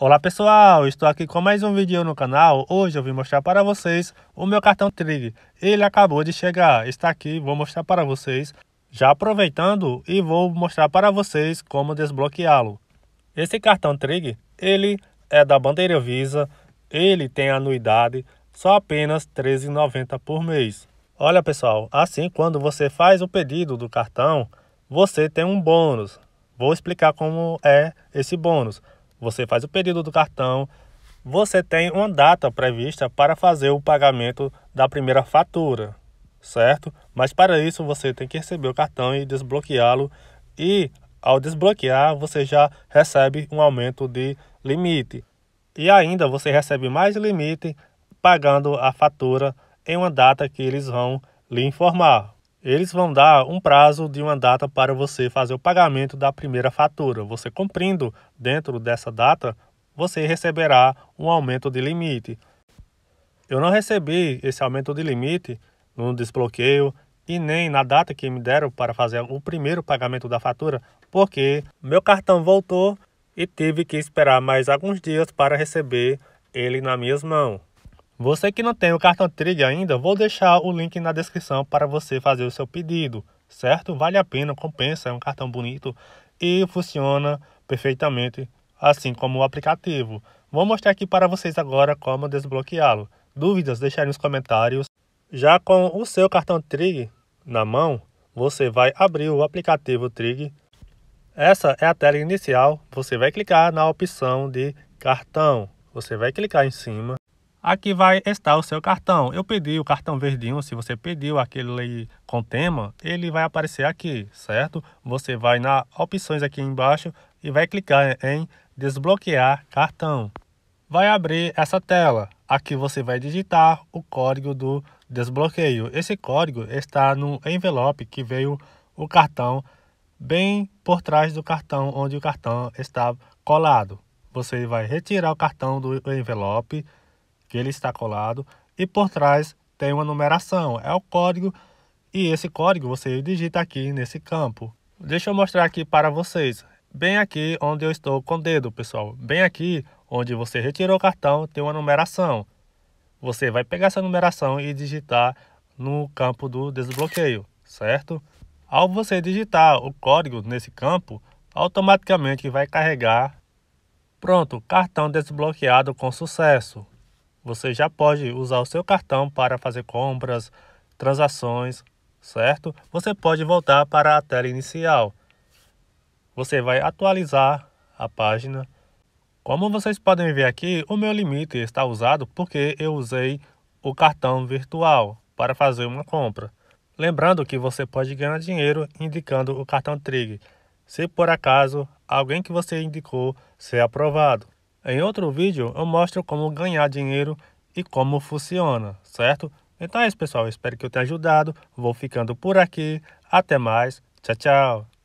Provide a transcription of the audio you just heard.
Olá pessoal, estou aqui com mais um vídeo no canal. Hoje eu vim mostrar para vocês o meu cartão Trig. Ele acabou de chegar, está aqui, vou mostrar para vocês. Já aproveitando e vou mostrar para vocês como desbloqueá-lo. Esse cartão Trig, ele é da bandeira Visa, ele tem anuidade, só apenas R$ 13,90 por mês. Olha pessoal, assim quando você faz o pedido do cartão, você tem um bônus. Vou explicar como é esse bônus. Você faz o pedido do cartão, você tem uma data prevista para fazer o pagamento da primeira fatura, certo? Mas para isso você tem que receber o cartão e desbloqueá-lo e ao desbloquear você já recebe um aumento de limite. E ainda você recebe mais limite pagando a fatura em uma data que eles vão lhe informar. Eles vão dar um prazo de uma data para você fazer o pagamento da primeira fatura. Você cumprindo dentro dessa data, você receberá um aumento de limite. Eu não recebi esse aumento de limite no desbloqueio e nem na data que me deram para fazer o primeiro pagamento da fatura, porque meu cartão voltou e tive que esperar mais alguns dias para receber ele na minhas mãos. Você que não tem o cartão Trig ainda, vou deixar o link na descrição para você fazer o seu pedido, certo? Vale a pena, compensa, é um cartão bonito e funciona perfeitamente, assim como o aplicativo. Vou mostrar aqui para vocês agora como desbloqueá-lo. Dúvidas, deixe nos comentários. Já com o seu cartão Trig na mão, você vai abrir o aplicativo Trig. Essa é a tela inicial. Você vai clicar na opção de cartão. Você vai clicar em cima aqui vai estar o seu cartão. Eu pedi o cartão verdinho, se você pediu aquele com tema, ele vai aparecer aqui, certo? Você vai na opções aqui embaixo e vai clicar em desbloquear cartão. Vai abrir essa tela. Aqui você vai digitar o código do desbloqueio. Esse código está no envelope que veio o cartão bem por trás do cartão onde o cartão está colado. Você vai retirar o cartão do envelope que ele está colado e por trás tem uma numeração, é o código e esse código você digita aqui nesse campo. Deixa eu mostrar aqui para vocês, bem aqui onde eu estou com o dedo, pessoal, bem aqui onde você retirou o cartão tem uma numeração. Você vai pegar essa numeração e digitar no campo do desbloqueio, certo? Ao você digitar o código nesse campo, automaticamente vai carregar. Pronto, cartão desbloqueado com sucesso você já pode usar o seu cartão para fazer compras, transações, certo? Você pode voltar para a tela inicial. Você vai atualizar a página. Como vocês podem ver aqui, o meu limite está usado porque eu usei o cartão virtual para fazer uma compra. Lembrando que você pode ganhar dinheiro indicando o cartão Trig, se por acaso alguém que você indicou ser aprovado. Em outro vídeo eu mostro como ganhar dinheiro e como funciona, certo? Então é isso, pessoal. Espero que eu tenha ajudado. Vou ficando por aqui. Até mais. Tchau, tchau.